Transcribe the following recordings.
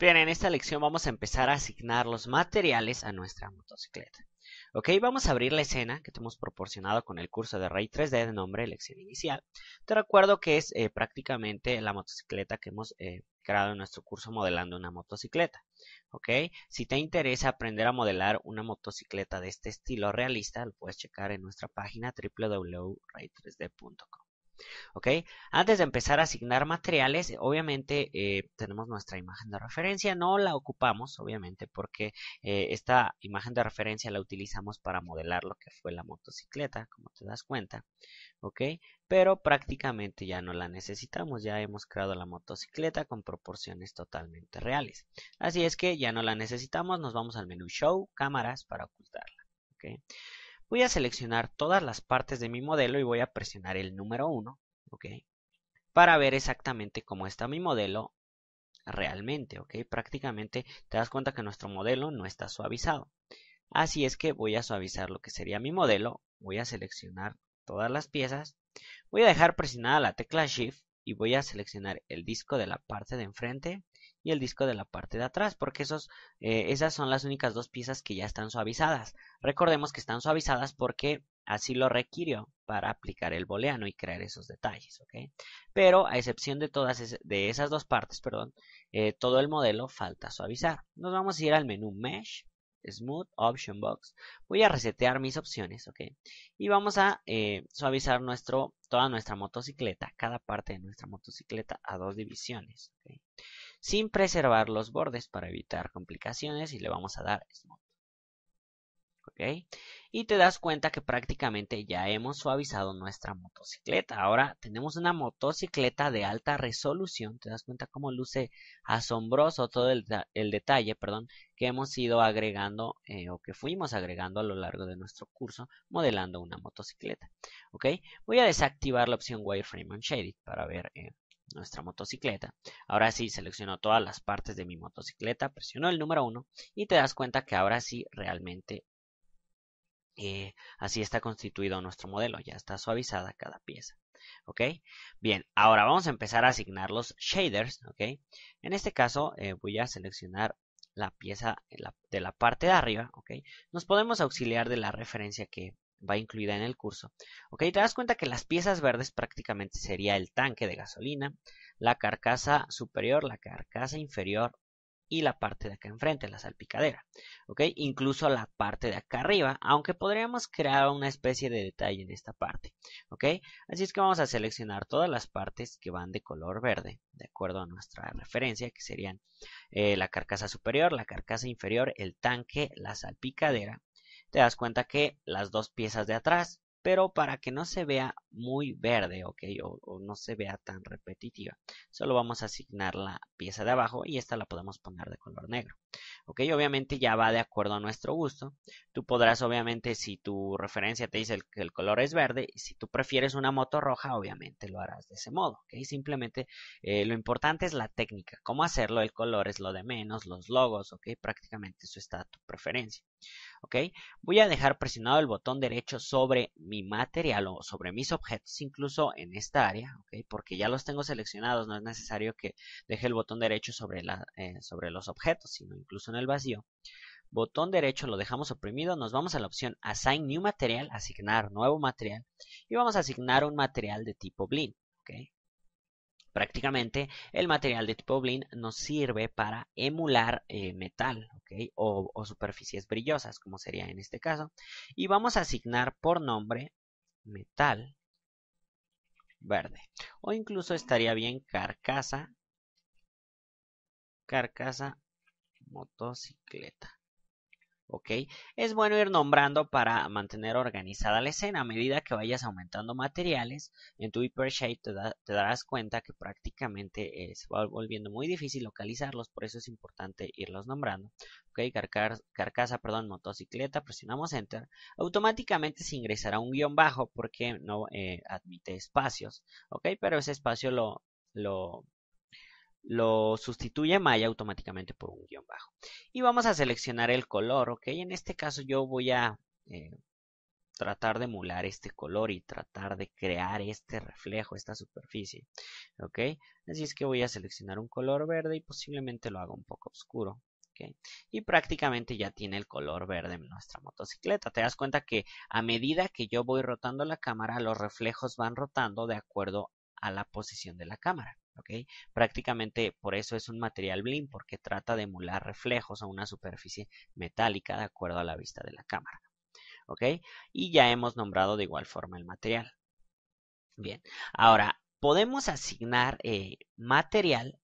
Bien, en esta lección vamos a empezar a asignar los materiales a nuestra motocicleta. Ok, vamos a abrir la escena que te hemos proporcionado con el curso de Ray 3D de nombre Lección Inicial. Te recuerdo que es eh, prácticamente la motocicleta que hemos eh, creado en nuestro curso modelando una motocicleta. Ok, si te interesa aprender a modelar una motocicleta de este estilo realista, lo puedes checar en nuestra página www.ray3d.com. ¿Ok? Antes de empezar a asignar materiales, obviamente eh, tenemos nuestra imagen de referencia. No la ocupamos, obviamente, porque eh, esta imagen de referencia la utilizamos para modelar lo que fue la motocicleta, como te das cuenta. ¿Ok? Pero prácticamente ya no la necesitamos. Ya hemos creado la motocicleta con proporciones totalmente reales. Así es que ya no la necesitamos. Nos vamos al menú Show, Cámaras, para ocultarla. ¿Ok? Voy a seleccionar todas las partes de mi modelo y voy a presionar el número 1, ¿ok? Para ver exactamente cómo está mi modelo realmente, ¿ok? Prácticamente te das cuenta que nuestro modelo no está suavizado. Así es que voy a suavizar lo que sería mi modelo, voy a seleccionar todas las piezas, voy a dejar presionada la tecla Shift y voy a seleccionar el disco de la parte de enfrente y el disco de la parte de atrás, porque esos, eh, esas son las únicas dos piezas que ya están suavizadas. Recordemos que están suavizadas porque así lo requirió para aplicar el booleano y crear esos detalles, Pero a excepción de todas de esas dos partes, perdón, eh, todo el modelo falta suavizar. Nos vamos a ir al menú Mesh Smooth Option Box. Voy a resetear mis opciones, ¿ok? Y vamos a eh, suavizar toda nuestra motocicleta, cada parte de nuestra motocicleta a dos divisiones, Sin preservar los bordes para evitar complicaciones y le vamos a dar Smooth. Y te das cuenta que prácticamente ya hemos suavizado nuestra motocicleta. Ahora tenemos una motocicleta de alta resolución. Te das cuenta cómo luce asombroso todo el, detalle, perdón, que hemos ido agregando eh, o que fuimos agregando a lo largo de nuestro curso modelando una motocicleta. ¿Ok? Voy a desactivar la opción Wireframe Shaded para ver eh, nuestra motocicleta. Ahora sí, selecciono todas las partes de mi motocicleta, presiono el número 1 y te das cuenta que ahora sí realmente eh, así está constituido nuestro modelo, ya está suavizada cada pieza. ¿Ok? Bien, ahora vamos a empezar a asignar los shaders. ¿Ok? En este caso eh, voy a seleccionar la pieza de la parte de arriba. ¿Ok? Nos podemos auxiliar de la referencia que va incluida en el curso. ¿Ok? Te das cuenta que las piezas verdes prácticamente sería el tanque de gasolina, la carcasa superior, la carcasa inferior, y la parte de acá enfrente, la salpicadera, ¿ok? Incluso la parte de acá arriba, aunque podríamos crear una especie de detalle en esta parte, ¿ok? Así es que vamos a seleccionar todas las partes que van de color verde, de acuerdo a nuestra referencia, que serían eh, la carcasa superior, la carcasa inferior, el tanque, la salpicadera. Te das cuenta que las dos piezas de atrás, pero para que no se vea muy verde, ¿ok? O, no se vea tan repetitiva. Solo vamos a asignar la pieza de abajo y esta la podemos poner de color negro. ¿Ok? Obviamente ya va de acuerdo a nuestro gusto. Tú podrás, obviamente, si tu referencia te dice el, que el color es verde, si tú prefieres una moto roja, obviamente lo harás de ese modo, ¿ok? Simplemente eh, lo importante es la técnica. Cómo hacerlo, el color es lo de menos, los logos, ¿ok? Prácticamente eso está a tu preferencia. ¿Ok? Voy a dejar presionado el botón derecho sobre mi material o sobre mi soporte objetos incluso en esta área, porque ya los tengo seleccionados, no es necesario que deje el botón derecho eh, sobre, los objetos, sino incluso en el vacío. Botón derecho lo dejamos oprimido, nos vamos a la opción Assign New Material, asignar nuevo material, y vamos a asignar un material de tipo Blin. Prácticamente el material de tipo Blin nos sirve para emular eh, metal o, o superficies brillosas, como sería en este caso. Y vamos a asignar por nombre metal verde. O incluso estaría bien carcasa, carcasa, motocicleta. ¿ok? Es bueno ir nombrando para mantener organizada la escena. A medida que vayas aumentando materiales, en tu hypershade te, darás cuenta que prácticamente es eh, se va volviendo muy difícil localizarlos, por eso es importante irlos nombrando. ¿Ok? carcasa, perdón, motocicleta, presionamos Enter. Automáticamente se ingresará un guión bajo porque no eh, admite espacios, ¿ok? Pero ese espacio lo, lo lo sustituye Maya automáticamente por un guión bajo. Y vamos a seleccionar el color, ¿ok? En este caso yo voy a eh, tratar de emular este color y tratar de crear este reflejo, esta superficie, ¿ok? Así es que voy a seleccionar un color verde y posiblemente lo haga un poco oscuro. Y prácticamente ya tiene el color verde nuestra motocicleta. Te das cuenta que a medida que yo voy rotando la cámara, los reflejos van rotando de acuerdo a la posición de la cámara. Prácticamente por eso es un material bling, porque trata de emular reflejos a una superficie metálica de acuerdo a la vista de la cámara. ¿Ok? Y ya hemos nombrado de igual forma el material. Bien, ahora podemos asignar eh, material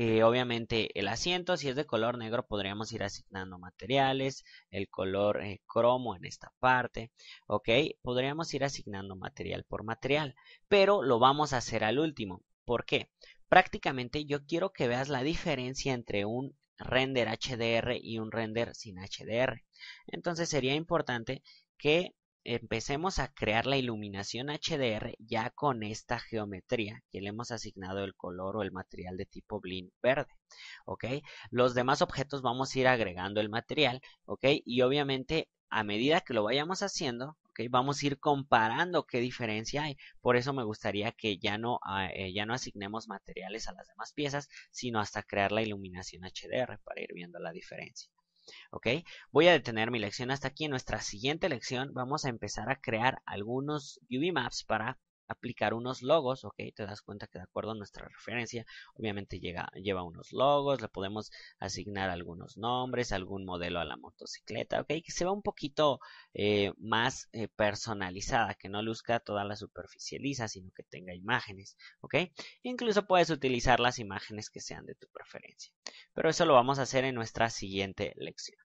eh, obviamente el asiento, si es de color negro, podríamos ir asignando materiales, el color eh, cromo en esta parte, ¿ok? Podríamos ir asignando material por material, pero lo vamos a hacer al último. ¿Por qué? Prácticamente yo quiero que veas la diferencia entre un render HDR y un render sin HDR. Entonces sería importante que empecemos a crear la iluminación HDR ya con esta geometría que le hemos asignado el color o el material de tipo blin verde. ¿Ok? Los demás objetos vamos a ir agregando el material. ¿Ok? Y obviamente a medida que lo vayamos haciendo, Vamos a ir comparando qué diferencia hay. Por eso me gustaría que ya no, ah, eh, ya no asignemos materiales a las demás piezas, sino hasta crear la iluminación HDR para ir viendo la diferencia. Voy a detener mi lección hasta aquí. En nuestra siguiente lección vamos a empezar a crear algunos UV maps para aplicar unos logos, ok, te das cuenta que de acuerdo a nuestra referencia, obviamente llega, lleva unos logos, le podemos asignar algunos nombres, algún modelo a la motocicleta, ok, que se vea un poquito eh, más eh, personalizada, que no luzca toda la superficie lisa, sino que tenga imágenes, ok, incluso puedes utilizar las imágenes que sean de tu preferencia, pero eso lo vamos a hacer en nuestra siguiente lección.